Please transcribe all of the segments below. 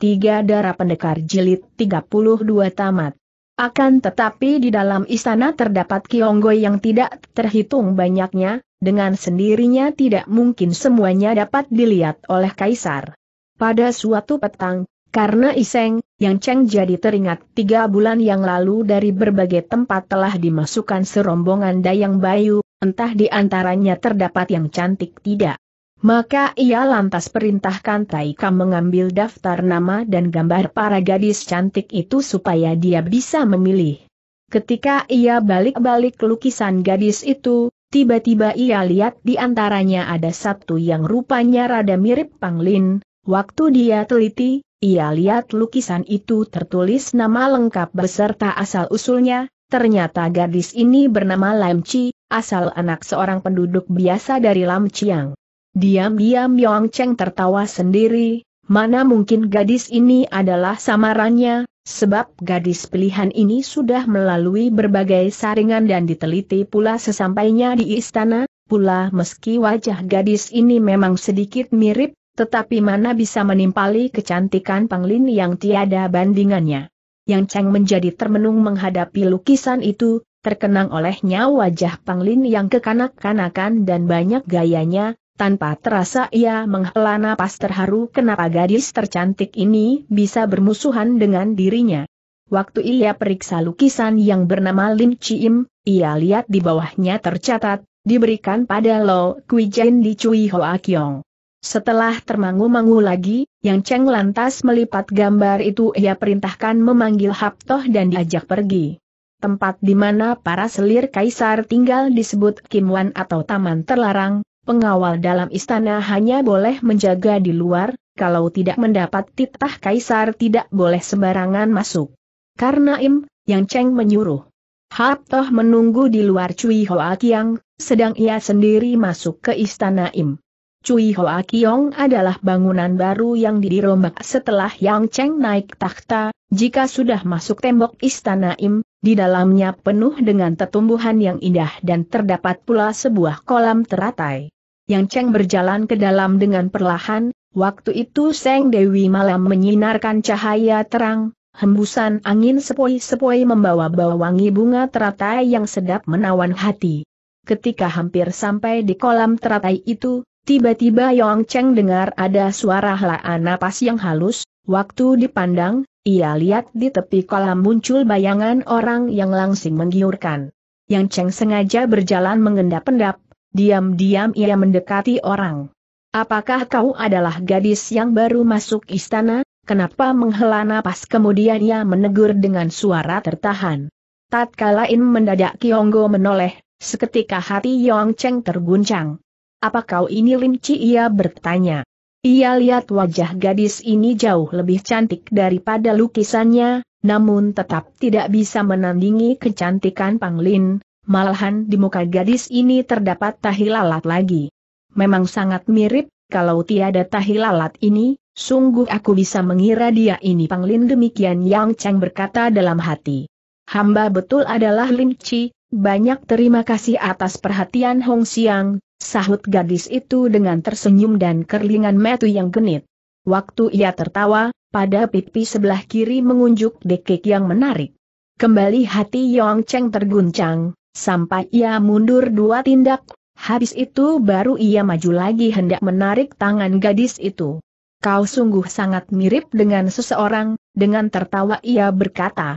Tiga Darah Pendekar Jilid 32 Tamat akan tetapi di dalam istana terdapat kionggoy yang tidak terhitung banyaknya, dengan sendirinya tidak mungkin semuanya dapat dilihat oleh kaisar. Pada suatu petang, karena Iseng, yang Cheng jadi teringat tiga bulan yang lalu dari berbagai tempat telah dimasukkan serombongan dayang bayu, entah di antaranya terdapat yang cantik tidak. Maka ia lantas perintahkan Taika mengambil daftar nama dan gambar para gadis cantik itu supaya dia bisa memilih. Ketika ia balik-balik lukisan gadis itu, tiba-tiba ia lihat di antaranya ada satu yang rupanya rada mirip Panglin. Waktu dia teliti, ia lihat lukisan itu tertulis nama lengkap beserta asal-usulnya, ternyata gadis ini bernama Lam Chi, asal anak seorang penduduk biasa dari Lam Chiang. Diam-diam Yong Cheng tertawa sendiri, mana mungkin gadis ini adalah samarannya, sebab gadis pilihan ini sudah melalui berbagai saringan dan diteliti pula sesampainya di istana, pula meski wajah gadis ini memang sedikit mirip, tetapi mana bisa menimpali kecantikan Panglin yang tiada bandingannya. Yang Cheng menjadi termenung menghadapi lukisan itu, terkenang olehnya wajah Panglin yang kekanak-kanakan dan banyak gayanya, tanpa terasa ia menghela napas terharu kenapa gadis tercantik ini bisa bermusuhan dengan dirinya. Waktu ia periksa lukisan yang bernama Lim Chiim, ia lihat di bawahnya tercatat, diberikan pada Lo Kui Jin di Cui Hoa Kiong. Setelah termangu-mangu lagi, Yang Cheng lantas melipat gambar itu ia perintahkan memanggil Haptoh dan diajak pergi. Tempat di mana para selir kaisar tinggal disebut Kim Wan atau Taman Terlarang, pengawal dalam istana hanya boleh menjaga di luar, kalau tidak mendapat titah kaisar tidak boleh sembarangan masuk. Karena Im, yang Cheng menyuruh. Hap Toh menunggu di luar Cui Hoa Kiang, sedang ia sendiri masuk ke istana Im. Cui Hoa Kiong adalah bangunan baru yang dirombak setelah Yang Cheng naik takhta, jika sudah masuk tembok istana Im, di dalamnya penuh dengan tetumbuhan yang indah dan terdapat pula sebuah kolam teratai. Yang Cheng berjalan ke dalam dengan perlahan, waktu itu Seng Dewi malam menyinarkan cahaya terang, hembusan angin sepoi-sepoi membawa bau wangi bunga teratai yang sedap menawan hati. Ketika hampir sampai di kolam teratai itu, tiba-tiba Yong Cheng dengar ada suara helaan napas yang halus, waktu dipandang, ia lihat di tepi kolam muncul bayangan orang yang langsing menggiurkan. Yang Cheng sengaja berjalan mengendap-endap, Diam-diam ia mendekati orang. Apakah kau adalah gadis yang baru masuk istana? Kenapa menghela napas kemudian ia menegur dengan suara tertahan. Tatkala In mendadak Kionggo menoleh, seketika hati Yong Cheng terguncang. Apa kau ini Chi? ia bertanya. Ia lihat wajah gadis ini jauh lebih cantik daripada lukisannya, namun tetap tidak bisa menandingi kecantikan Panglin, malahan di muka gadis ini terdapat tahi lalat lagi. Memang sangat mirip, kalau tiada tahi lalat ini, sungguh aku bisa mengira dia ini Panglin demikian Yang Cheng berkata dalam hati. Hamba betul adalah Lim Chi, banyak terima kasih atas perhatian Hong Xiang. sahut gadis itu dengan tersenyum dan kerlingan metu yang genit. Waktu ia tertawa, pada pipi sebelah kiri mengunjuk dekik yang menarik. Kembali hati Yong Cheng terguncang, sampai ia mundur dua tindak, habis itu baru ia maju lagi hendak menarik tangan gadis itu. Kau sungguh sangat mirip dengan seseorang, dengan tertawa ia berkata.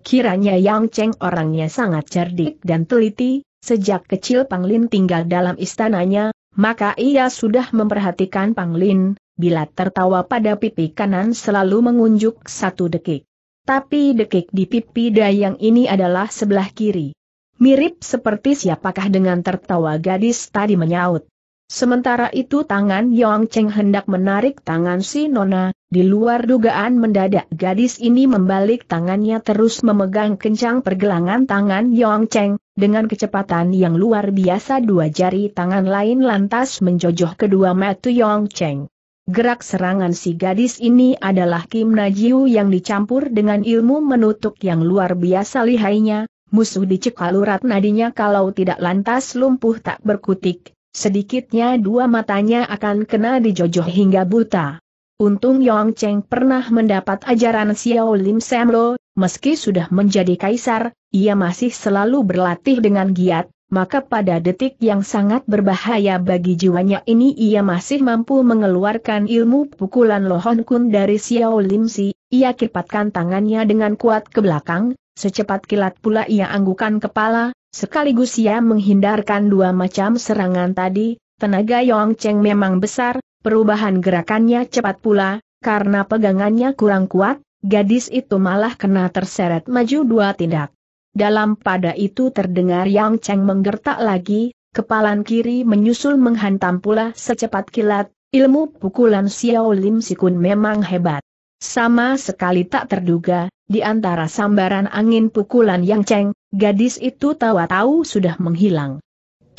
Kiranya Yang Cheng orangnya sangat cerdik dan teliti, sejak kecil Panglin tinggal dalam istananya, maka ia sudah memperhatikan Panglin, bila tertawa pada pipi kanan selalu mengunjuk satu dekik. Tapi dekik di pipi Dayang ini adalah sebelah kiri mirip seperti siapakah dengan tertawa gadis tadi menyaut. Sementara itu tangan Yong Cheng hendak menarik tangan si Nona, di luar dugaan mendadak gadis ini membalik tangannya terus memegang kencang pergelangan tangan Yong Cheng, dengan kecepatan yang luar biasa dua jari tangan lain lantas menjojoh kedua metu Yong Cheng. Gerak serangan si gadis ini adalah Kim Najiu yang dicampur dengan ilmu menutup yang luar biasa lihainya, musuh dicekal urat nadinya kalau tidak lantas lumpuh tak berkutik, sedikitnya dua matanya akan kena dijojoh hingga buta. Untung Yong Cheng pernah mendapat ajaran Xiao Lim Semlo, meski sudah menjadi kaisar, ia masih selalu berlatih dengan giat, maka pada detik yang sangat berbahaya bagi jiwanya ini ia masih mampu mengeluarkan ilmu pukulan Lohon Kun dari Xiao Lim Si, ia kirpatkan tangannya dengan kuat ke belakang, secepat kilat pula ia anggukan kepala, sekaligus ia menghindarkan dua macam serangan tadi, tenaga Yong Cheng memang besar, perubahan gerakannya cepat pula, karena pegangannya kurang kuat, gadis itu malah kena terseret maju dua tindak. Dalam pada itu terdengar Yang Cheng menggertak lagi, kepalan kiri menyusul menghantam pula secepat kilat, ilmu pukulan Xiao Lim Sikun memang hebat. Sama sekali tak terduga, di antara sambaran angin pukulan yang ceng, gadis itu tahu tahu sudah menghilang.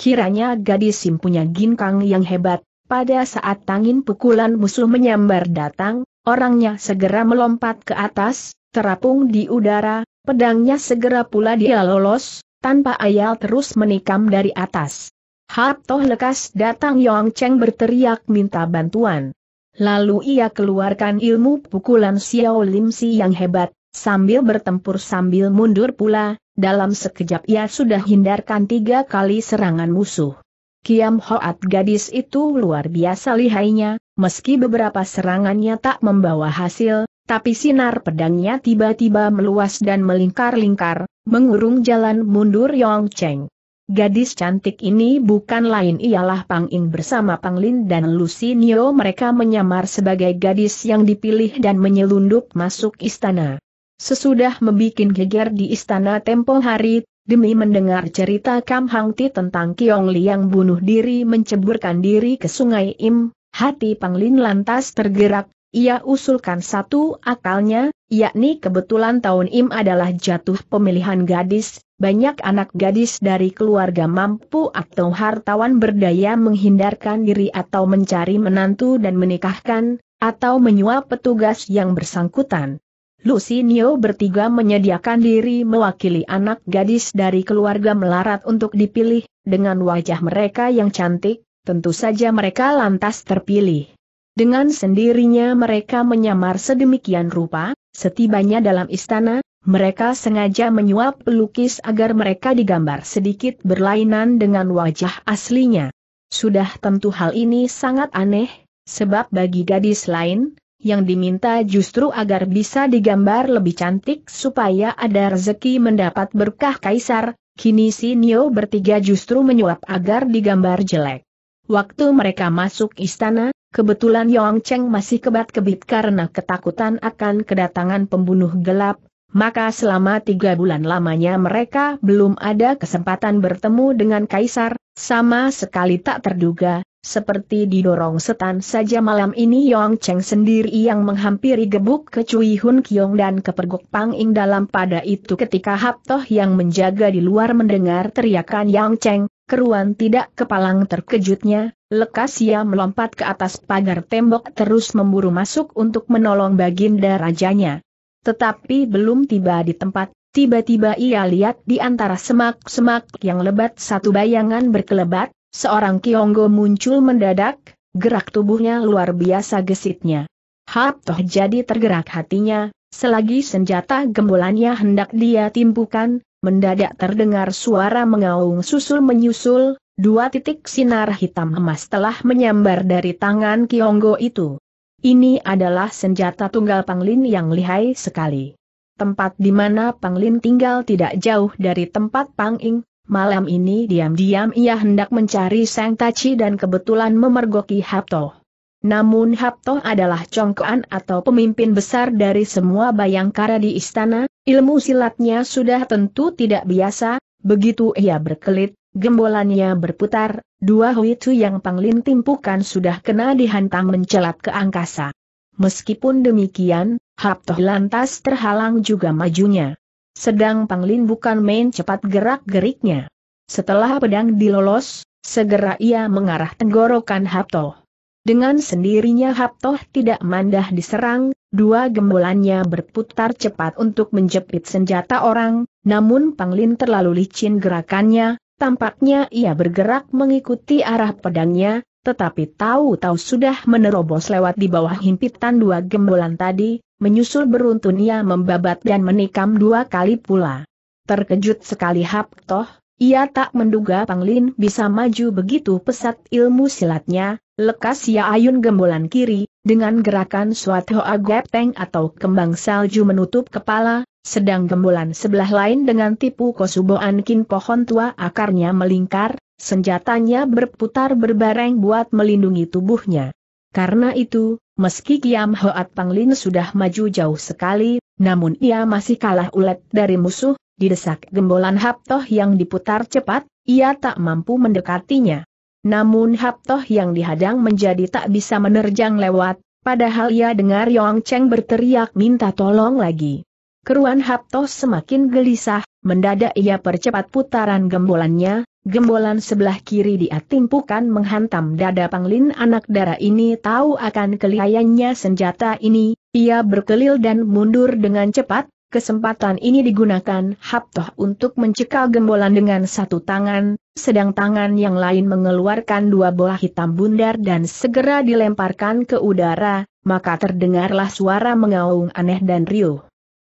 Kiranya gadis simpunya ginkang yang hebat, pada saat tangin pukulan musuh menyambar datang, orangnya segera melompat ke atas, terapung di udara, pedangnya segera pula dia lolos, tanpa ayal terus menikam dari atas. Hap toh lekas datang Yong Cheng berteriak minta bantuan. Lalu ia keluarkan ilmu pukulan Xiao Lim Si yang hebat, sambil bertempur sambil mundur pula, dalam sekejap ia sudah hindarkan tiga kali serangan musuh. Kiam Hoat gadis itu luar biasa lihainya, meski beberapa serangannya tak membawa hasil, tapi sinar pedangnya tiba-tiba meluas dan melingkar-lingkar, mengurung jalan mundur Yong Cheng. Gadis cantik ini bukan lain ialah Pang Ing bersama Pang Lin dan Lucy Nio. mereka menyamar sebagai gadis yang dipilih dan menyelundup masuk istana. Sesudah membuat geger di istana tempo hari, demi mendengar cerita Kam Hang Ti tentang Kiong yang bunuh diri menceburkan diri ke sungai Im, hati Pang Lin lantas tergerak, ia usulkan satu akalnya, yakni kebetulan tahun im adalah jatuh pemilihan gadis, banyak anak gadis dari keluarga mampu atau hartawan berdaya menghindarkan diri atau mencari menantu dan menikahkan, atau menyuap petugas yang bersangkutan. Lucy Neo bertiga menyediakan diri mewakili anak gadis dari keluarga melarat untuk dipilih, dengan wajah mereka yang cantik, tentu saja mereka lantas terpilih. Dengan sendirinya mereka menyamar sedemikian rupa, setibanya dalam istana, mereka sengaja menyuap pelukis agar mereka digambar sedikit berlainan dengan wajah aslinya. Sudah tentu hal ini sangat aneh, sebab bagi gadis lain, yang diminta justru agar bisa digambar lebih cantik supaya ada rezeki mendapat berkah kaisar, kini si Nio bertiga justru menyuap agar digambar jelek. Waktu mereka masuk istana, Kebetulan Yong Cheng masih kebat-kebit karena ketakutan akan kedatangan pembunuh gelap, maka selama tiga bulan lamanya mereka belum ada kesempatan bertemu dengan Kaisar, sama sekali tak terduga, seperti didorong setan saja malam ini Yong Cheng sendiri yang menghampiri gebuk ke Cui Hun Kiong dan kepergok Pang Ing dalam pada itu ketika Hap Toh yang menjaga di luar mendengar teriakan Yong Cheng, keruan tidak kepalang terkejutnya, lekas ia melompat ke atas pagar tembok terus memburu masuk untuk menolong baginda rajanya. Tetapi belum tiba di tempat, Tiba-tiba ia lihat di antara semak-semak yang lebat satu bayangan berkelebat, Seorang Kionggo muncul mendadak, gerak tubuhnya luar biasa gesitnya. Hap Toh jadi tergerak hatinya, selagi senjata gembolannya hendak dia timpukan, mendadak terdengar suara mengaung susul menyusul, dua titik sinar hitam emas telah menyambar dari tangan Kionggo itu. Ini adalah senjata tunggal Panglin yang lihai sekali tempat di mana Panglin tinggal tidak jauh dari tempat Panging, malam ini diam-diam ia hendak mencari Sang Taci dan kebetulan memergoki Hapto. Namun Hapto adalah congkoan atau pemimpin besar dari semua bayangkara di istana, ilmu silatnya sudah tentu tidak biasa, begitu ia berkelit, gembolannya berputar, dua huitu yang Panglin timpukan sudah kena dihantam mencelat ke angkasa. Meskipun demikian, Hapto lantas terhalang juga majunya. Sedang Panglin bukan main cepat gerak-geriknya. Setelah pedang dilolos, segera ia mengarah tenggorokan Hapto. Dengan sendirinya Hapto tidak mandah diserang, dua gembolannya berputar cepat untuk menjepit senjata orang, namun Panglin terlalu licin gerakannya, tampaknya ia bergerak mengikuti arah pedangnya, tetapi tahu-tahu sudah menerobos lewat di bawah himpitan dua gembolan tadi, menyusul beruntun ia membabat dan menikam dua kali pula. Terkejut sekali Hap Toh, ia tak menduga Panglin bisa maju begitu pesat ilmu silatnya, lekas ia ayun gembolan kiri, dengan gerakan suatu gepeng atau kembang salju menutup kepala, sedang gembolan sebelah lain dengan tipu kosuboan kin pohon tua akarnya melingkar, senjatanya berputar berbareng buat melindungi tubuhnya. Karena itu, Meski Giam Hoat Panglin sudah maju jauh sekali, namun ia masih kalah ulet dari musuh, didesak gembolan Haptoh yang diputar cepat, ia tak mampu mendekatinya. Namun Haptoh yang dihadang menjadi tak bisa menerjang lewat, padahal ia dengar Yong Cheng berteriak minta tolong lagi. Keruan Haptoh semakin gelisah, mendadak ia percepat putaran gembolannya, Gembolan sebelah kiri dia timpukan menghantam dada Panglin anak darah ini tahu akan kelihayannya senjata ini, ia berkelil dan mundur dengan cepat, kesempatan ini digunakan Haptoh untuk mencekal gembolan dengan satu tangan, sedang tangan yang lain mengeluarkan dua bola hitam bundar dan segera dilemparkan ke udara, maka terdengarlah suara mengaung aneh dan riuh.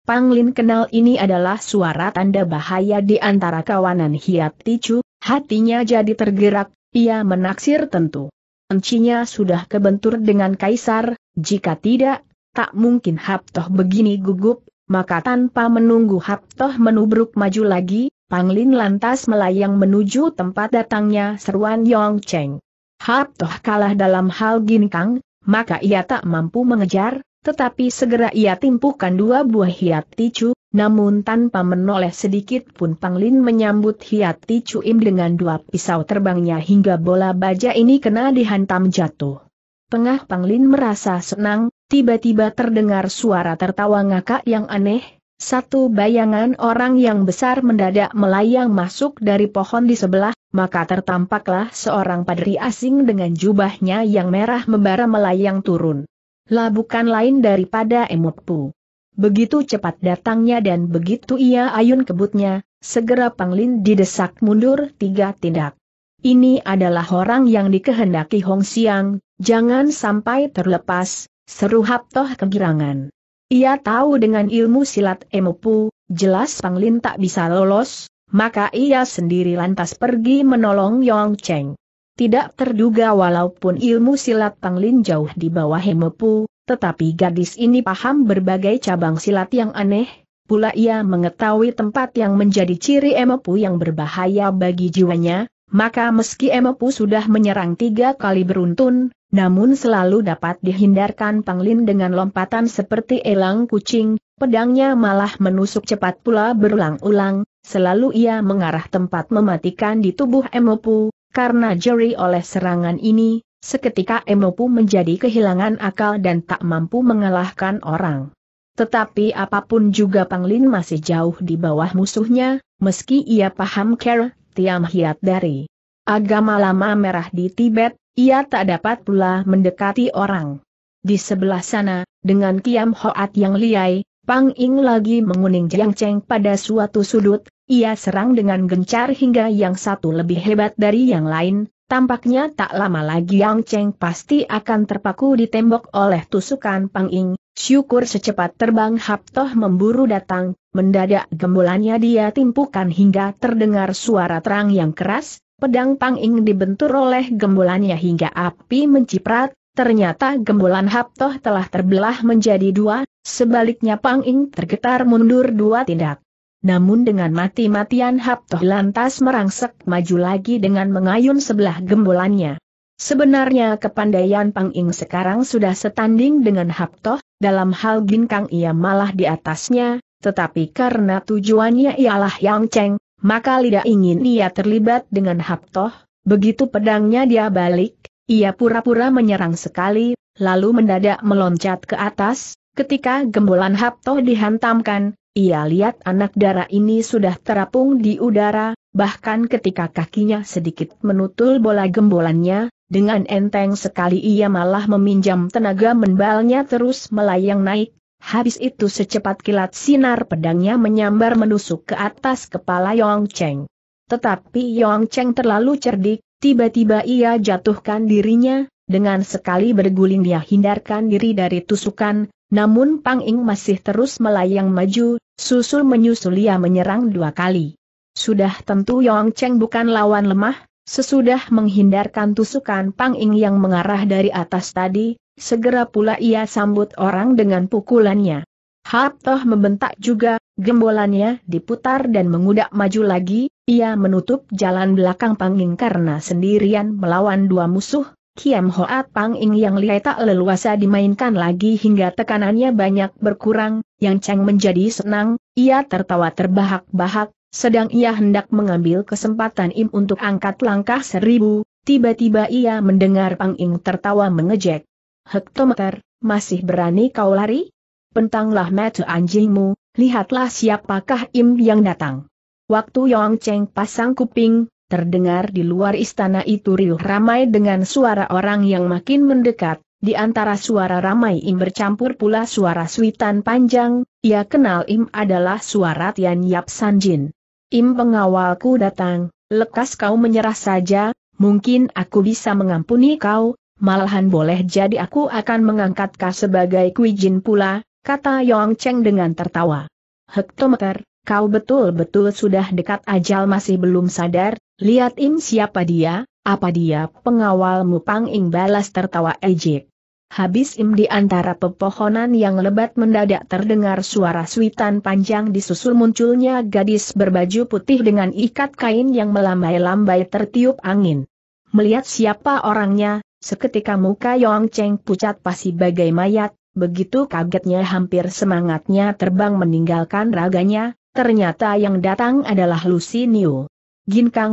Panglin kenal ini adalah suara tanda bahaya di antara kawanan Hiat Ticu, Hatinya jadi tergerak, ia menaksir tentu. Encinya sudah kebentur dengan kaisar, jika tidak, tak mungkin Haptoh begini gugup, maka tanpa menunggu Haptoh menubruk maju lagi, Panglin lantas melayang menuju tempat datangnya seruan Yong Cheng. Haptoh kalah dalam hal ginkang, maka ia tak mampu mengejar, tetapi segera ia timpukan dua buah hiat ticu, namun tanpa menoleh sedikit pun Panglin menyambut Hiati Cuim dengan dua pisau terbangnya hingga bola baja ini kena dihantam jatuh. Pengah Panglin merasa senang, tiba-tiba terdengar suara tertawa ngakak yang aneh, satu bayangan orang yang besar mendadak melayang masuk dari pohon di sebelah, maka tertampaklah seorang padri asing dengan jubahnya yang merah membara melayang turun. Lah bukan lain daripada Pu. Begitu cepat datangnya dan begitu ia ayun kebutnya, segera Panglin didesak mundur tiga tindak. Ini adalah orang yang dikehendaki Hong Siang, jangan sampai terlepas, seru Haptoh kegirangan. Ia tahu dengan ilmu silat Emopu, jelas Panglin tak bisa lolos, maka ia sendiri lantas pergi menolong Yong Cheng. Tidak terduga walaupun ilmu silat Panglin jauh di bawah Hemepu, tetapi gadis ini paham berbagai cabang silat yang aneh, pula ia mengetahui tempat yang menjadi ciri Emepu yang berbahaya bagi jiwanya, maka meski Emepu sudah menyerang tiga kali beruntun, namun selalu dapat dihindarkan Panglin dengan lompatan seperti elang kucing, pedangnya malah menusuk cepat pula berulang-ulang, selalu ia mengarah tempat mematikan di tubuh Emepu, karena jeri oleh serangan ini, Seketika Emopu menjadi kehilangan akal dan tak mampu mengalahkan orang. Tetapi apapun juga Panglin masih jauh di bawah musuhnya, meski ia paham care, tiam hiat dari agama lama merah di Tibet, ia tak dapat pula mendekati orang. Di sebelah sana, dengan kiam hoat yang liai, Pang Ing lagi menguning Jiang Cheng pada suatu sudut, ia serang dengan gencar hingga yang satu lebih hebat dari yang lain, Tampaknya tak lama lagi Yang Cheng pasti akan terpaku di tembok oleh tusukan Pang Ing, syukur secepat terbang Hap Toh memburu datang, mendadak gembolannya dia timpukan hingga terdengar suara terang yang keras, pedang Pang Ing dibentur oleh gembolannya hingga api menciprat, ternyata gembolan Hap Toh telah terbelah menjadi dua, sebaliknya Pang Ing tergetar mundur dua tindak. Namun dengan mati-matian Haptoh lantas merangsek maju lagi dengan mengayun sebelah gembolannya. Sebenarnya kepandaian Pang Ing sekarang sudah setanding dengan Haptoh, dalam hal ginkang ia malah di atasnya, tetapi karena tujuannya ialah Yang Cheng, maka lidah ingin ia terlibat dengan Haptoh, begitu pedangnya dia balik, ia pura-pura menyerang sekali, lalu mendadak meloncat ke atas, ketika gembolan Haptoh dihantamkan, ia lihat anak darah ini sudah terapung di udara, bahkan ketika kakinya sedikit menutul bola gembolannya, dengan enteng sekali ia malah meminjam tenaga menbalnya terus melayang naik, habis itu secepat kilat sinar pedangnya menyambar menusuk ke atas kepala Yong Cheng. Tetapi Yong Cheng terlalu cerdik, tiba-tiba ia jatuhkan dirinya, dengan sekali berguling dia hindarkan diri dari tusukan, namun Pang Ing masih terus melayang maju, susul menyusul ia menyerang dua kali. Sudah tentu Yong Cheng bukan lawan lemah, sesudah menghindarkan tusukan Pang Ing yang mengarah dari atas tadi, segera pula ia sambut orang dengan pukulannya. Hap Toh membentak juga, gembolannya diputar dan mengudak maju lagi, ia menutup jalan belakang Pang Ing karena sendirian melawan dua musuh, Kiam Hoat Pang Ing yang tak leluasa dimainkan lagi hingga tekanannya banyak berkurang, Yang Cheng menjadi senang, ia tertawa terbahak-bahak, sedang ia hendak mengambil kesempatan Im untuk angkat langkah seribu, tiba-tiba ia mendengar Pang Ing tertawa mengejek. Hektometer, masih berani kau lari? Pentanglah metu anjingmu, lihatlah siapakah Im yang datang. Waktu Yong Cheng pasang kuping, Terdengar di luar istana itu riuh ramai dengan suara orang yang makin mendekat, di antara suara ramai Im bercampur pula suara suitan panjang, ia kenal Im adalah suara Tian Yap Sanjin. Im pengawalku datang, lekas kau menyerah saja, mungkin aku bisa mengampuni kau, malahan boleh jadi aku akan mengangkat kau sebagai kuijin pula, kata Yong Cheng dengan tertawa. Hektometer, kau betul-betul sudah dekat ajal masih belum sadar, Lihat Im siapa dia, apa dia pengawalmu Pang Ing balas tertawa ejek. Habis Im di antara pepohonan yang lebat mendadak terdengar suara suitan panjang disusul munculnya gadis berbaju putih dengan ikat kain yang melambai-lambai tertiup angin. Melihat siapa orangnya, seketika muka Yong Cheng pucat pasi bagai mayat, Begitu kagetnya hampir semangatnya terbang meninggalkan raganya, ternyata yang datang adalah Lucy Niu. Kang Ginkang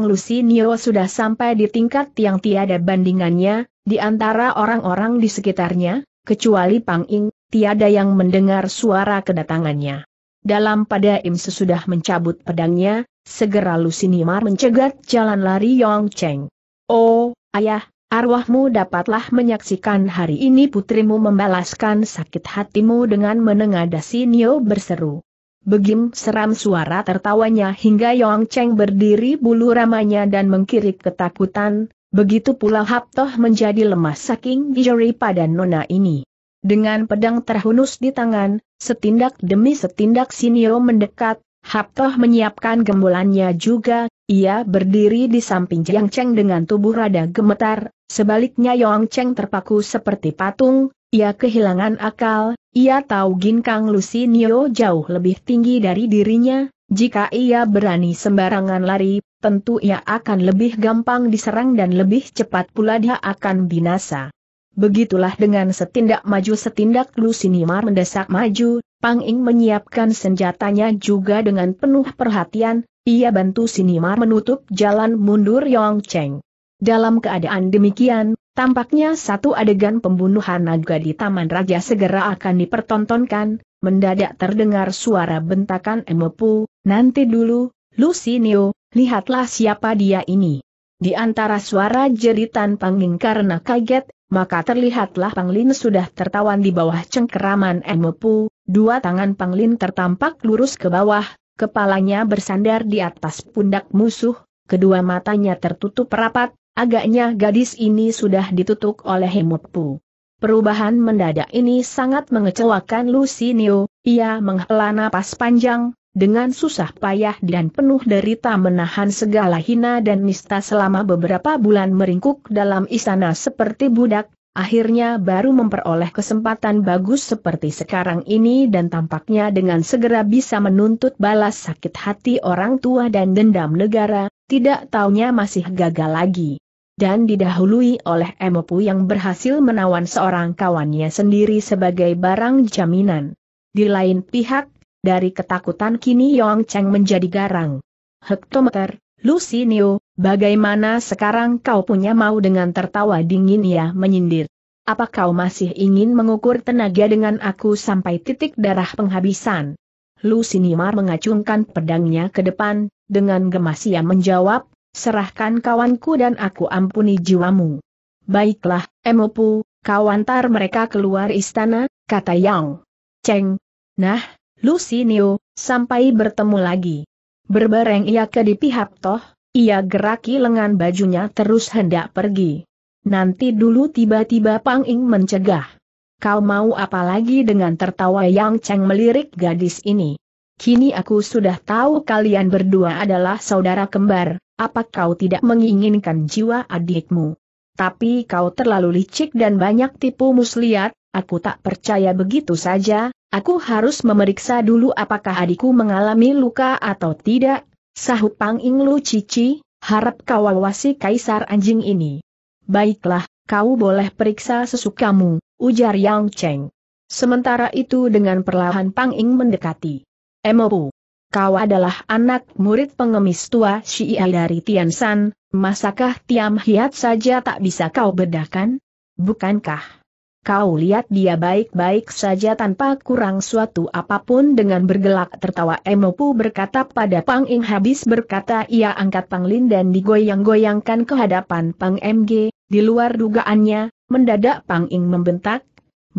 Nio sudah sampai di tingkat yang tiada bandingannya, di antara orang-orang di sekitarnya, kecuali Pang Ing, tiada yang mendengar suara kedatangannya. Dalam pada Im sesudah mencabut pedangnya, segera Lucy Nimar mencegat jalan lari Yong Cheng. Oh, ayah, arwahmu dapatlah menyaksikan hari ini putrimu membalaskan sakit hatimu dengan menengadasi Nio berseru. Begim seram suara tertawanya hingga Yong Cheng berdiri bulu ramanya dan mengkirik ketakutan, begitu pula Hap Toh menjadi lemah saking dijeri pada nona ini. Dengan pedang terhunus di tangan, setindak demi setindak Sinio mendekat, Hap Toh menyiapkan gembolannya juga, ia berdiri di samping Jiang Cheng dengan tubuh rada gemetar, Sebaliknya Yong Cheng terpaku seperti patung, ia kehilangan akal, ia tahu Ginkang Nio jauh lebih tinggi dari dirinya, jika ia berani sembarangan lari, tentu ia akan lebih gampang diserang dan lebih cepat pula dia akan binasa. Begitulah dengan setindak maju setindak Lusinimar mendesak maju, Pang Ing menyiapkan senjatanya juga dengan penuh perhatian, ia bantu Sinimar menutup jalan mundur Yong Cheng. Dalam keadaan demikian, tampaknya satu adegan pembunuhan naga di Taman Raja segera akan dipertontonkan, mendadak terdengar suara bentakan Emepu, nanti dulu, Lucinio, lihatlah siapa dia ini. Di antara suara jeritan panging karena kaget, maka terlihatlah Panglin sudah tertawan di bawah cengkeraman Emepu, dua tangan Panglin tertampak lurus ke bawah, kepalanya bersandar di atas pundak musuh, kedua matanya tertutup rapat, Agaknya gadis ini sudah ditutup oleh Himutpu. Perubahan mendadak ini sangat mengecewakan Lucinio, ia menghela napas panjang, dengan susah payah dan penuh derita menahan segala hina dan nista selama beberapa bulan meringkuk dalam istana seperti budak, akhirnya baru memperoleh kesempatan bagus seperti sekarang ini dan tampaknya dengan segera bisa menuntut balas sakit hati orang tua dan dendam negara, tidak taunya masih gagal lagi. Dan didahului oleh Emopu yang berhasil menawan seorang kawannya sendiri sebagai barang jaminan. Di lain pihak, dari ketakutan kini Yong Cheng menjadi garang. Hektometer, Lucy Niu, bagaimana sekarang kau punya mau dengan tertawa dingin ia menyindir. Apa kau masih ingin mengukur tenaga dengan aku sampai titik darah penghabisan? Lucinimar mengacungkan pedangnya ke depan, dengan gemas ia menjawab, serahkan kawanku dan aku ampuni jiwamu. Baiklah, Emopu, kau antar mereka keluar istana, kata Yang. Cheng. Nah, Lucy Niu, sampai bertemu lagi. Berbareng ia ke di pihak toh, ia geraki lengan bajunya terus hendak pergi. Nanti dulu tiba-tiba Pang Ing mencegah. Kau mau apa lagi dengan tertawa Yang Cheng melirik gadis ini? kini aku sudah tahu kalian berdua adalah saudara kembar, apa kau tidak menginginkan jiwa adikmu? Tapi kau terlalu licik dan banyak tipu muslihat, aku tak percaya begitu saja, aku harus memeriksa dulu apakah adikku mengalami luka atau tidak, sahut Pang Ing Lu Cici, harap kau awasi kaisar anjing ini. Baiklah, kau boleh periksa sesukamu, ujar Yang Cheng. Sementara itu dengan perlahan Pang Ing mendekati. Emobu, Kau adalah anak murid pengemis tua Syiah dari Tiansan, masakah Tiam Hiat saja tak bisa kau bedakan? Bukankah? Kau lihat dia baik-baik saja tanpa kurang suatu apapun dengan bergelak tertawa Emopu berkata pada Pang Ing habis berkata ia angkat Pang Lin dan digoyang-goyangkan ke hadapan Pang MG, di luar dugaannya, mendadak Pang Ing membentak,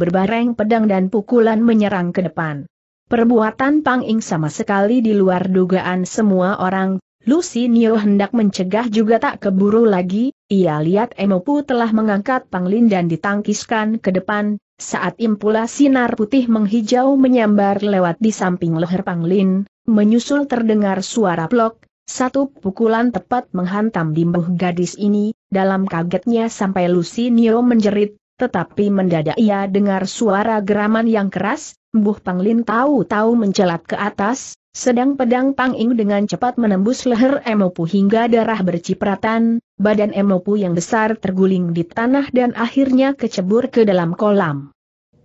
berbareng pedang dan pukulan menyerang ke depan. Perbuatan Pang Ing sama sekali di luar dugaan semua orang, Lucy Nio hendak mencegah juga tak keburu lagi, ia lihat Emopu telah mengangkat Panglin dan ditangkiskan ke depan, saat impula sinar putih menghijau menyambar lewat di samping leher Panglin, menyusul terdengar suara plok, satu pukulan tepat menghantam dimbuh gadis ini, dalam kagetnya sampai Lucy Nio menjerit, tetapi mendadak ia dengar suara geraman yang keras, Buh Panglin tahu-tahu mencelat ke atas, sedang pedang Pang Ing dengan cepat menembus leher Emopu hingga darah bercipratan, badan Emopu yang besar terguling di tanah dan akhirnya kecebur ke dalam kolam.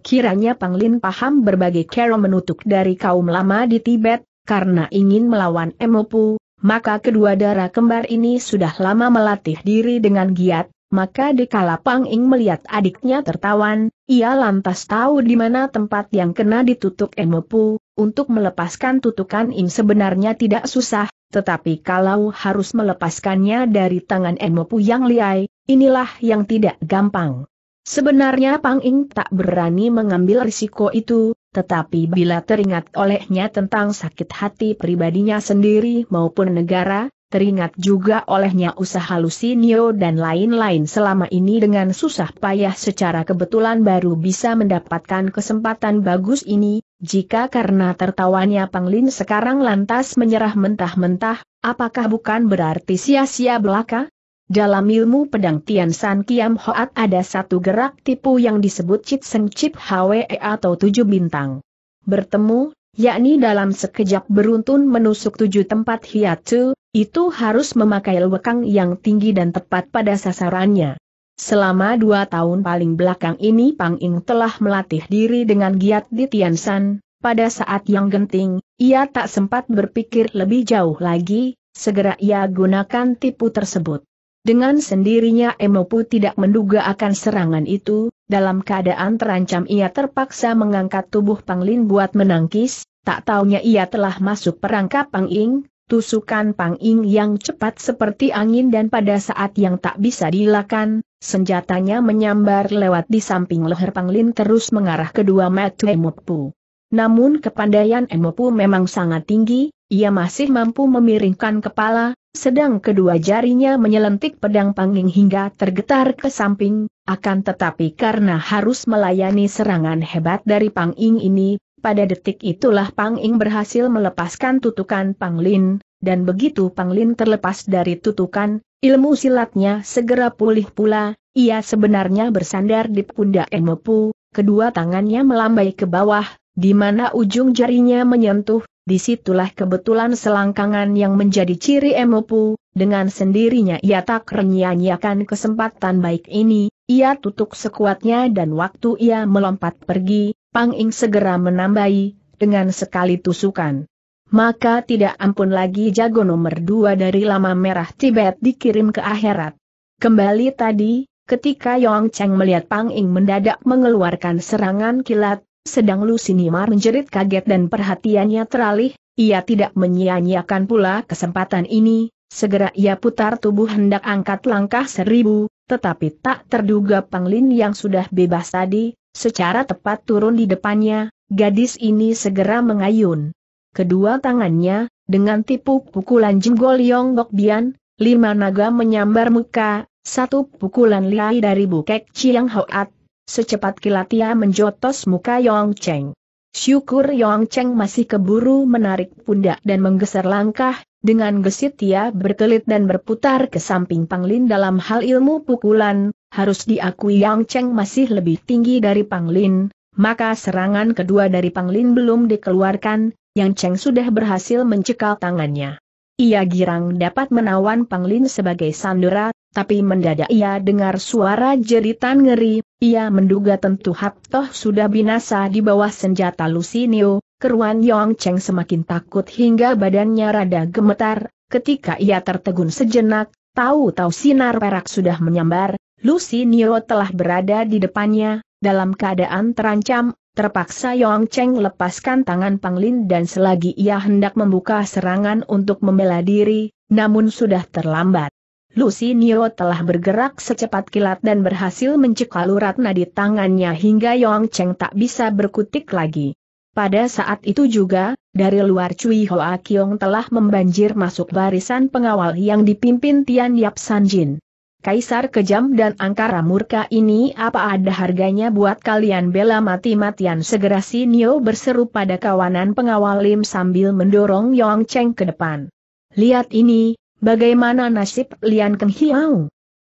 Kiranya Panglin paham berbagai kero menutup dari kaum lama di Tibet, karena ingin melawan Emopu, maka kedua darah kembar ini sudah lama melatih diri dengan giat, maka dekala Pang Ing melihat adiknya tertawan, ia lantas tahu di mana tempat yang kena ditutup Emopu, untuk melepaskan tutukan Im sebenarnya tidak susah, tetapi kalau harus melepaskannya dari tangan Emopu yang liai, inilah yang tidak gampang. Sebenarnya Pang Ing tak berani mengambil risiko itu, tetapi bila teringat olehnya tentang sakit hati pribadinya sendiri maupun negara, teringat juga olehnya usaha lusinio dan lain-lain selama ini dengan susah payah secara kebetulan baru bisa mendapatkan kesempatan bagus ini, jika karena tertawanya Panglin sekarang lantas menyerah mentah-mentah, apakah bukan berarti sia-sia belaka? Dalam ilmu pedang Tian San Kiam Hoat ada satu gerak tipu yang disebut Chit Seng Chip Hwe atau tujuh bintang. Bertemu, yakni dalam sekejap beruntun menusuk tujuh tempat hiatu, itu harus memakai lekang yang tinggi dan tepat pada sasarannya. Selama dua tahun paling belakang ini Pang Ing telah melatih diri dengan giat di Tiansan, pada saat yang genting, ia tak sempat berpikir lebih jauh lagi, segera ia gunakan tipu tersebut. Dengan sendirinya Emopu tidak menduga akan serangan itu, dalam keadaan terancam ia terpaksa mengangkat tubuh Pang Lin buat menangkis, tak taunya ia telah masuk perangkap Pang Ing, tusukan Pang Ing yang cepat seperti angin dan pada saat yang tak bisa dilakukan, senjatanya menyambar lewat di samping leher Pang Lin terus mengarah kedua mata Emopu. Namun kepandaian Emopu memang sangat tinggi, ia masih mampu memiringkan kepala, sedang kedua jarinya menyelentik pedang Panging hingga tergetar ke samping, akan tetapi karena harus melayani serangan hebat dari Panging ini, pada detik itulah Pang Ing berhasil melepaskan tutukan Pang Lin, dan begitu Pang Lin terlepas dari tutukan, ilmu silatnya segera pulih pula, ia sebenarnya bersandar di pundak Emepu, kedua tangannya melambai ke bawah, di mana ujung jarinya menyentuh, disitulah kebetulan selangkangan yang menjadi ciri Emopu, dengan sendirinya ia tak renyanyiakan kesempatan baik ini, ia tutup sekuatnya dan waktu ia melompat pergi, Pang Ing segera menambahi, dengan sekali tusukan. Maka tidak ampun lagi jago nomor dua dari lama merah Tibet dikirim ke akhirat. Kembali tadi, ketika Yong Cheng melihat Pang Ing mendadak mengeluarkan serangan kilat, sedang Lu Sinimar menjerit kaget dan perhatiannya teralih, ia tidak menyia-nyiakan pula kesempatan ini, segera ia putar tubuh hendak angkat langkah seribu, tetapi tak terduga Pang Lin yang sudah bebas tadi, Secara tepat turun di depannya, gadis ini segera mengayun. Kedua tangannya, dengan tipu pukulan jenggol Yong Bok Bian, lima naga menyambar muka, satu pukulan liai dari bukek Chiang Hoat, secepat kilat ia menjotos muka Yong Cheng. Syukur Yong Cheng masih keburu menarik pundak dan menggeser langkah, dengan gesit ia berkelit dan berputar ke samping Panglin dalam hal ilmu pukulan, harus diakui Yang Cheng masih lebih tinggi dari Panglin, maka serangan kedua dari Panglin belum dikeluarkan, Yang Cheng sudah berhasil mencekal tangannya. Ia girang dapat menawan Panglin sebagai sandera, tapi mendadak ia dengar suara jeritan ngeri, ia menduga tentu Haptoh sudah binasa di bawah senjata Lusinio, keruan Yong Cheng semakin takut hingga badannya rada gemetar, ketika ia tertegun sejenak, tahu-tahu sinar perak sudah menyambar, Lucy Niro telah berada di depannya, dalam keadaan terancam, terpaksa Yong Cheng lepaskan tangan Panglin dan selagi ia hendak membuka serangan untuk membela diri, namun sudah terlambat. Lucy Niro telah bergerak secepat kilat dan berhasil mencekal urat nadi tangannya hingga Yong Cheng tak bisa berkutik lagi. Pada saat itu juga, dari luar Cui Hoa Kiong telah membanjir masuk barisan pengawal yang dipimpin Tian Yap Jin. Kaisar kejam dan angkara murka ini apa ada harganya buat kalian bela mati-matian segera si Nio berseru pada kawanan pengawal Lim sambil mendorong Yong Cheng ke depan. Lihat ini, bagaimana nasib Lian Keng Hiau?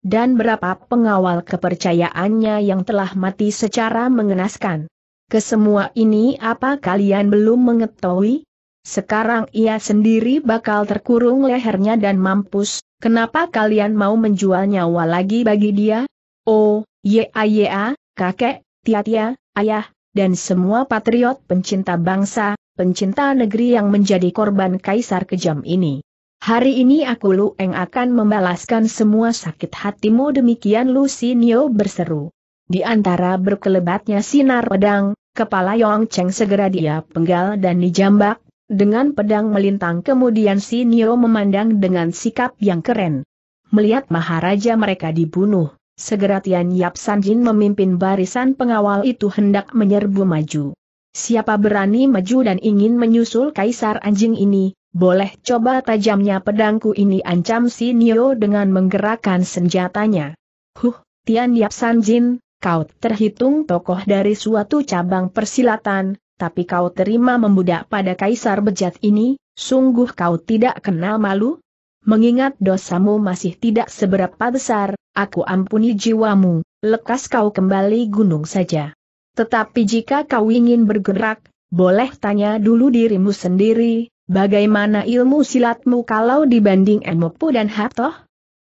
Dan berapa pengawal kepercayaannya yang telah mati secara mengenaskan? Kesemua ini apa kalian belum mengetahui? Sekarang ia sendiri bakal terkurung lehernya dan mampus, kenapa kalian mau menjual nyawa lagi bagi dia? Oh, ya, ya, kakek, tia-tia, ayah, dan semua patriot pencinta bangsa, pencinta negeri yang menjadi korban kaisar kejam ini. Hari ini aku lu eng akan membalaskan semua sakit hatimu demikian Lu Nio berseru. Di antara berkelebatnya sinar pedang, kepala Yong Cheng segera dia penggal dan dijambak, dengan pedang melintang kemudian si Nio memandang dengan sikap yang keren. Melihat Maharaja mereka dibunuh, segera Tian Yap Jin memimpin barisan pengawal itu hendak menyerbu maju. Siapa berani maju dan ingin menyusul kaisar anjing ini, boleh coba tajamnya pedangku ini ancam si Nio dengan menggerakkan senjatanya. Huh, Tian Yap Jin, kau terhitung tokoh dari suatu cabang persilatan, tapi kau terima membudak pada kaisar bejat ini, sungguh kau tidak kenal malu? Mengingat dosamu masih tidak seberapa besar, aku ampuni jiwamu, lekas kau kembali gunung saja. Tetapi jika kau ingin bergerak, boleh tanya dulu dirimu sendiri, bagaimana ilmu silatmu kalau dibanding Emopu dan Hatoh?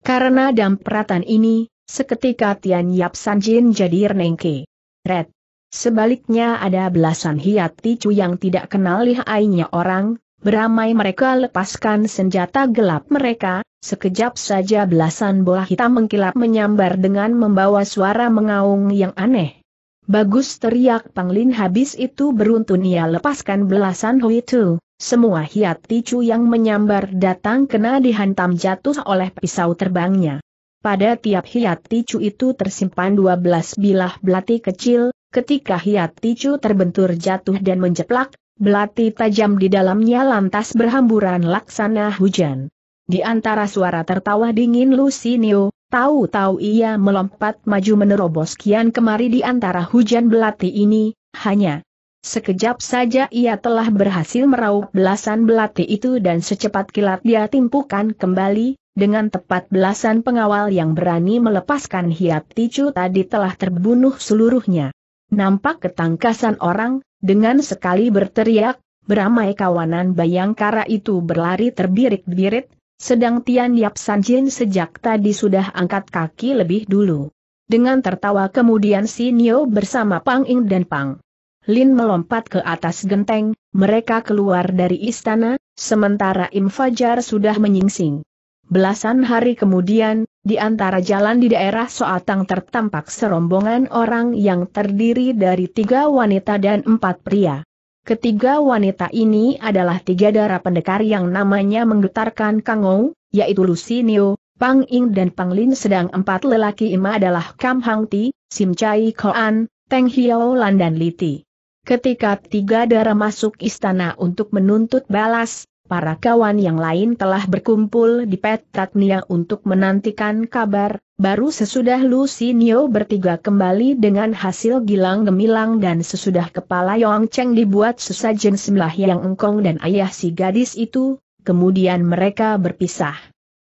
Karena dampratan ini, seketika Tian Yap Sanjin jadi renengke. Red. Sebaliknya ada belasan hiat ticu yang tidak kenal lihainya orang, beramai mereka lepaskan senjata gelap mereka, sekejap saja belasan bola hitam mengkilap menyambar dengan membawa suara mengaung yang aneh. Bagus teriak Panglin habis itu beruntun ia lepaskan belasan hui itu, semua hiat ticu yang menyambar datang kena dihantam jatuh oleh pisau terbangnya. Pada tiap hiat ticu itu tersimpan 12 bilah belati kecil, Ketika hiat ticu terbentur jatuh dan menjeplak, belati tajam di dalamnya lantas berhamburan laksana hujan. Di antara suara tertawa dingin Lucinio, tahu-tahu ia melompat maju menerobos kian kemari di antara hujan belati ini, hanya Sekejap saja ia telah berhasil meraup belasan belati itu dan secepat kilat dia timpukan kembali, dengan tepat belasan pengawal yang berani melepaskan hiat ticu tadi telah terbunuh seluruhnya. Nampak ketangkasan orang, dengan sekali berteriak, beramai kawanan Bayangkara itu berlari terbirit-birit, sedang Tian Yap Sanjin sejak tadi sudah angkat kaki lebih dulu. Dengan tertawa kemudian si Nio bersama Pang Ing dan Pang Lin melompat ke atas genteng, mereka keluar dari istana, sementara Im Fajar sudah menyingsing. Belasan hari kemudian, di antara jalan di daerah Soatang tertampak serombongan orang yang terdiri dari tiga wanita dan empat pria. Ketiga wanita ini adalah tiga darah pendekar yang namanya menggetarkan Kangou, yaitu Lusinio, Pang Ing dan Pang Lin sedang empat lelaki ima adalah Kam Hang Ti, Sim Chai Koan, Teng Hiao Lan dan Liti. Ketika tiga darah masuk istana untuk menuntut balas, Para kawan yang lain telah berkumpul di Petatnia untuk menantikan kabar, baru sesudah Lucy Nio bertiga kembali dengan hasil gilang gemilang dan sesudah kepala Yong Cheng dibuat sesajen sebelah yang engkong dan ayah si gadis itu, kemudian mereka berpisah.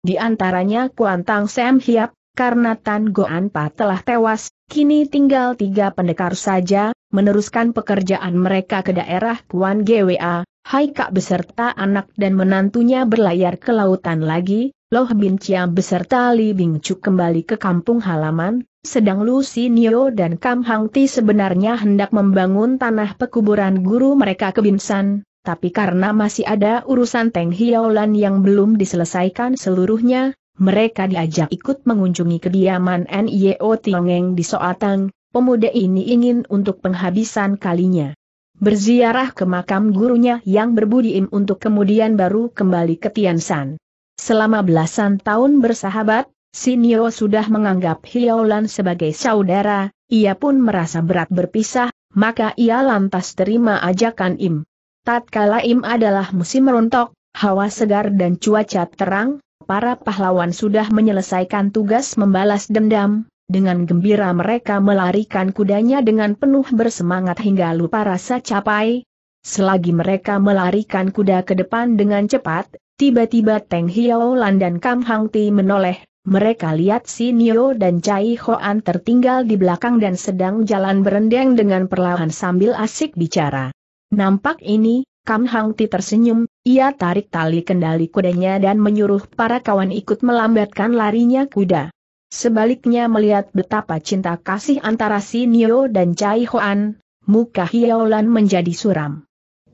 Di antaranya Kuantang Sam Hiap, karena Tan Goan Pa telah tewas, kini tinggal tiga pendekar saja, meneruskan pekerjaan mereka ke daerah Kuan Gwa, Hai Kak beserta anak dan menantunya berlayar ke lautan lagi, Loh Bin Chia beserta Li Bing Chu kembali ke kampung halaman, sedang Lu Nio dan Kam Hang Ti sebenarnya hendak membangun tanah pekuburan guru mereka ke Binsan, tapi karena masih ada urusan Teng Hiolan yang belum diselesaikan seluruhnya, mereka diajak ikut mengunjungi kediaman N.I.O. Tiongeng di Soatang, pemuda ini ingin untuk penghabisan kalinya berziarah ke makam gurunya yang berbudi im untuk kemudian baru kembali ke Tiansan. Selama belasan tahun bersahabat, Sinio sudah menganggap Hiaolan sebagai saudara, ia pun merasa berat berpisah, maka ia lantas terima ajakan Im. Tatkala Im adalah musim rontok, hawa segar dan cuaca terang, para pahlawan sudah menyelesaikan tugas membalas dendam, dengan gembira mereka melarikan kudanya dengan penuh bersemangat hingga lupa rasa capai. Selagi mereka melarikan kuda ke depan dengan cepat, tiba-tiba Teng Hiaolan dan Kam Hang Ti menoleh, mereka lihat si Nio dan Cai Hoan tertinggal di belakang dan sedang jalan berendeng dengan perlahan sambil asik bicara. Nampak ini, Kam Hang Ti tersenyum, ia tarik tali kendali kudanya dan menyuruh para kawan ikut melambatkan larinya kuda. Sebaliknya melihat betapa cinta kasih antara si Nio dan Cai Hoan, muka Hiaolan menjadi suram.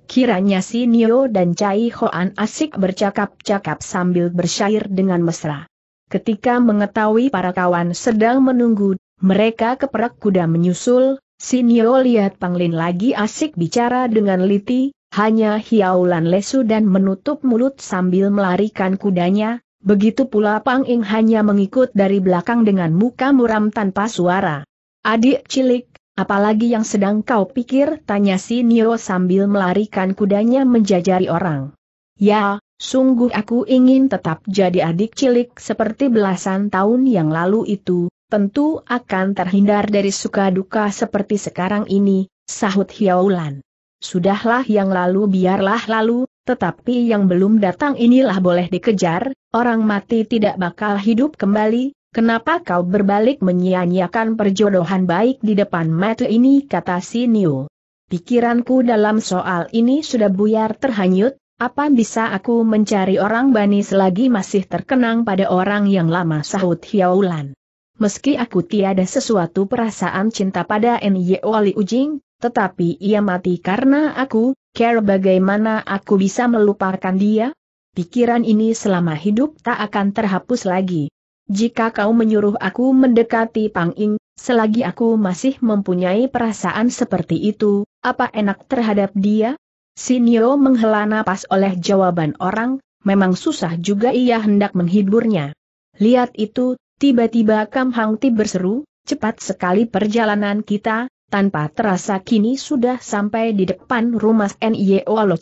Kiranya si Nio dan Cai Hoan asik bercakap-cakap sambil bersyair dengan mesra. Ketika mengetahui para kawan sedang menunggu, mereka keperak kuda menyusul, si Nio lihat Panglin lagi asik bicara dengan Liti, hanya Hiaulan lesu dan menutup mulut sambil melarikan kudanya, Begitu pula Pang Ing hanya mengikut dari belakang dengan muka muram tanpa suara. Adik cilik, apalagi yang sedang kau pikir? Tanya si Nio sambil melarikan kudanya menjajari orang. Ya, sungguh aku ingin tetap jadi adik cilik seperti belasan tahun yang lalu itu, tentu akan terhindar dari suka duka seperti sekarang ini, sahut Hiaulan. Sudahlah yang lalu biarlah lalu, tetapi yang belum datang inilah boleh dikejar, orang mati tidak bakal hidup kembali, kenapa kau berbalik menyia-nyiakan perjodohan baik di depan mata ini kata si Niu. Pikiranku dalam soal ini sudah buyar terhanyut, apa bisa aku mencari orang bani selagi masih terkenang pada orang yang lama sahut Hiaulan. Meski aku tiada sesuatu perasaan cinta pada N.Y. Wali Ujing, tetapi ia mati karena aku, Care bagaimana aku bisa melupakan dia? Pikiran ini selama hidup tak akan terhapus lagi. Jika kau menyuruh aku mendekati Pang Ing, selagi aku masih mempunyai perasaan seperti itu, apa enak terhadap dia? Sinyo menghela napas oleh jawaban orang, memang susah juga ia hendak menghiburnya. Lihat itu, tiba-tiba Kam Hang Ti berseru, cepat sekali perjalanan kita, tanpa terasa kini sudah sampai di depan rumah NIO Lo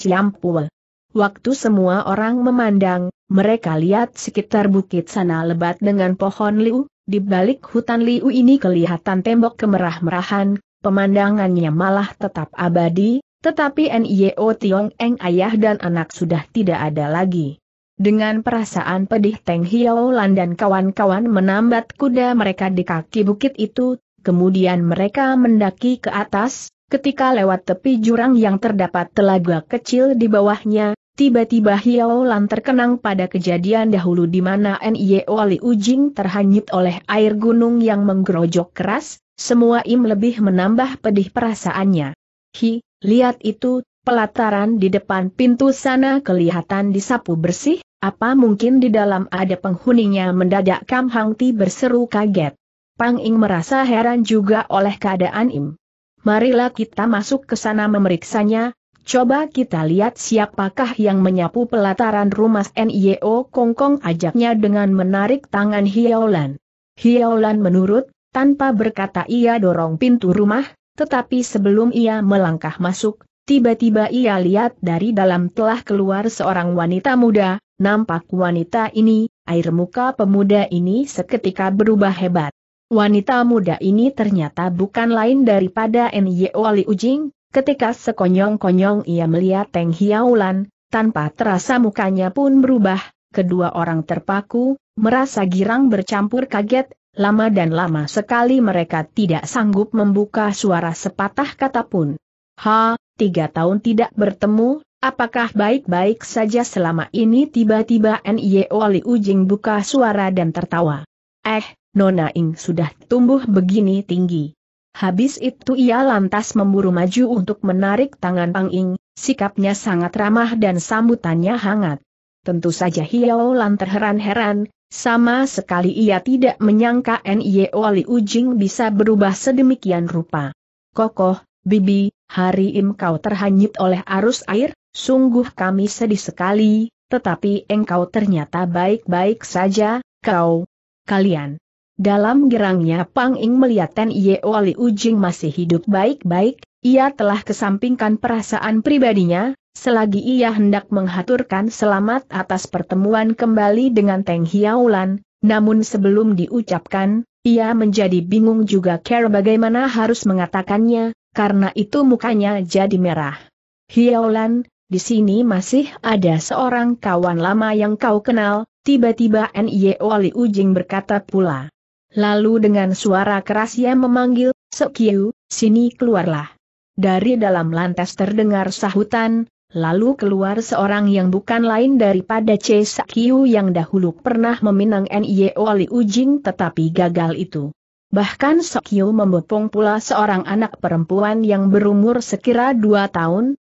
Waktu semua orang memandang, mereka lihat sekitar bukit sana lebat dengan pohon liu, di balik hutan liu ini kelihatan tembok kemerah-merahan, pemandangannya malah tetap abadi, tetapi NIO Tiong Eng ayah dan anak sudah tidak ada lagi. Dengan perasaan pedih Teng Lan dan kawan-kawan menambat kuda mereka di kaki bukit itu, Kemudian mereka mendaki ke atas, ketika lewat tepi jurang yang terdapat telaga kecil di bawahnya, tiba-tiba Hiao Lan terkenang pada kejadian dahulu di mana Nio e Wali Ujing terhanyut oleh air gunung yang menggerojok keras, semua im lebih menambah pedih perasaannya. Hi, lihat itu, pelataran di depan pintu sana kelihatan disapu bersih, apa mungkin di dalam ada penghuninya mendadak Kam Hang berseru kaget. Pang Ing merasa heran juga oleh keadaan Im. Marilah kita masuk ke sana memeriksanya, coba kita lihat siapakah yang menyapu pelataran rumah NIO Kongkong ajaknya dengan menarik tangan Hiaolan. Hiaolan menurut, tanpa berkata ia dorong pintu rumah, tetapi sebelum ia melangkah masuk, tiba-tiba ia lihat dari dalam telah keluar seorang wanita muda, nampak wanita ini, air muka pemuda ini seketika berubah hebat. Wanita muda ini ternyata bukan lain daripada Nye Wali Ujing, ketika sekonyong-konyong ia melihat Teng Hiaulan, tanpa terasa mukanya pun berubah, kedua orang terpaku, merasa girang bercampur kaget, lama dan lama sekali mereka tidak sanggup membuka suara sepatah kata pun. Ha, tiga tahun tidak bertemu, Apakah baik-baik saja selama ini tiba-tiba Nye Wali Ujing buka suara dan tertawa. Eh, Nona Ing sudah tumbuh begini tinggi. Habis itu ia lantas memburu maju untuk menarik tangan Pang Ing, sikapnya sangat ramah dan sambutannya hangat. Tentu saja Hiao Lan terheran-heran, sama sekali ia tidak menyangka N.I.O. Wali Ujing bisa berubah sedemikian rupa. Kokoh, Bibi, hari im kau terhanyut oleh arus air, sungguh kami sedih sekali, tetapi engkau ternyata baik-baik saja, kau. Kalian. Dalam gerangnya Pang Ing melihat Ten Ye Wali Ujing masih hidup baik-baik, ia telah kesampingkan perasaan pribadinya, selagi ia hendak menghaturkan selamat atas pertemuan kembali dengan Teng Hiaulan, namun sebelum diucapkan, ia menjadi bingung juga care bagaimana harus mengatakannya, karena itu mukanya jadi merah. Hiaulan, di sini masih ada seorang kawan lama yang kau kenal, tiba-tiba Nye Wali Ujing berkata pula. Lalu dengan suara keras ia memanggil, Sekiu, sini keluarlah. Dari dalam lantas terdengar sahutan, lalu keluar seorang yang bukan lain daripada C. Sekiu yang dahulu pernah meminang Nie Wali Ujing tetapi gagal itu. Bahkan Sekiu membopong pula seorang anak perempuan yang berumur sekira dua tahun,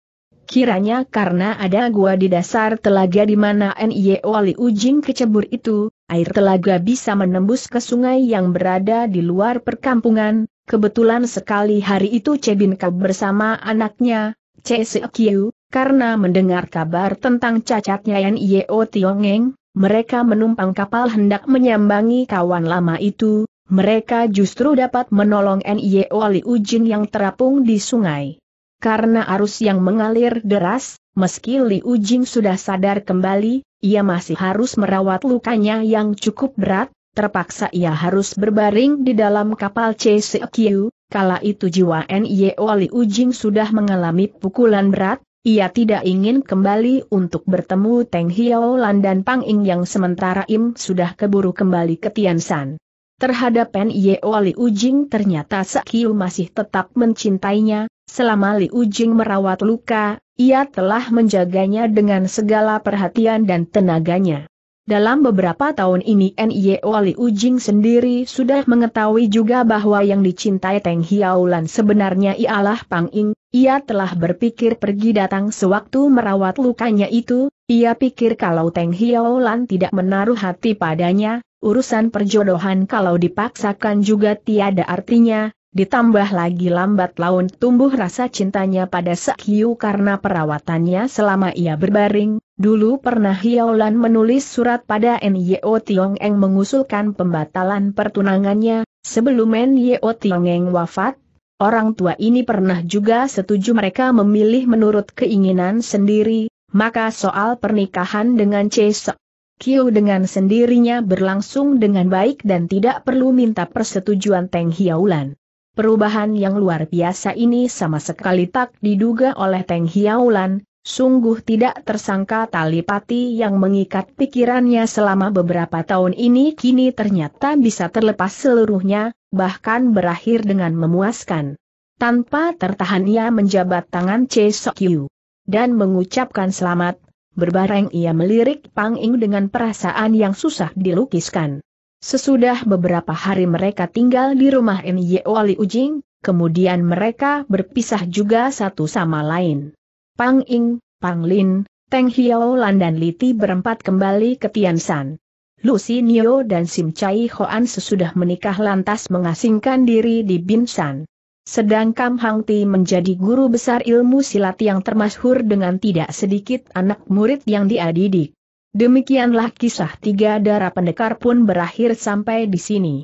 Kiranya karena ada gua di dasar telaga di mana Nie Wali Ujing kecebur itu, air telaga bisa menembus ke sungai yang berada di luar perkampungan. Kebetulan sekali hari itu Cebin Kau bersama anaknya, Cesekiu, karena mendengar kabar tentang cacatnya Nio Tiongeng, mereka menumpang kapal hendak menyambangi kawan lama itu, mereka justru dapat menolong Nio Li Ujin yang terapung di sungai. Karena arus yang mengalir deras, Meski Liu Jing sudah sadar kembali, ia masih harus merawat lukanya yang cukup berat, terpaksa ia harus berbaring di dalam kapal CCQ, kala itu jiwa N.Y.O. Liu Jing sudah mengalami pukulan berat, ia tidak ingin kembali untuk bertemu Teng Lan dan Pang Ing yang sementara Im sudah keburu kembali ke Tian Tiansan. Terhadap Nio Li Ujing ternyata Sekiu masih tetap mencintainya, selama Li Ujing merawat luka, ia telah menjaganya dengan segala perhatian dan tenaganya. Dalam beberapa tahun ini Nye Wali Ujing sendiri sudah mengetahui juga bahwa yang dicintai Teng Hiaulan sebenarnya ialah Pang Ing, ia telah berpikir pergi datang sewaktu merawat lukanya itu, ia pikir kalau Teng Hiaulan tidak menaruh hati padanya, urusan perjodohan kalau dipaksakan juga tiada artinya, ditambah lagi lambat laun tumbuh rasa cintanya pada Sekiu karena perawatannya selama ia berbaring, dulu pernah Hiaulan menulis surat pada N.Y.O. Tiong Eng mengusulkan pembatalan pertunangannya, sebelum N.Y.O. Tiong Eng wafat, Orang tua ini pernah juga setuju mereka memilih menurut keinginan sendiri, maka soal pernikahan dengan Cesok Kyu dengan sendirinya berlangsung dengan baik dan tidak perlu minta persetujuan Teng Hiaulan. Perubahan yang luar biasa ini sama sekali tak diduga oleh Teng Hiaulan, sungguh tidak tersangka tali pati yang mengikat pikirannya selama beberapa tahun ini kini ternyata bisa terlepas seluruhnya, bahkan berakhir dengan memuaskan. Tanpa tertahan ia menjabat tangan Che Sok Yu dan mengucapkan selamat, Berbareng ia melirik Pang Ing dengan perasaan yang susah dilukiskan. Sesudah beberapa hari mereka tinggal di rumah M.Y. Wali Ujing, kemudian mereka berpisah juga satu sama lain. Pang Ing, Pang Lin, Teng Hiao Lan dan Liti berempat kembali ke Tian San. Lucy Nio dan Sim Chai Hoan sesudah menikah lantas mengasingkan diri di Binsan. Sedangkan Hang Ti menjadi guru besar ilmu silat yang termasyhur dengan tidak sedikit anak murid yang dia didik. Demikianlah kisah tiga darah pendekar pun berakhir sampai di sini.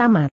Tamat.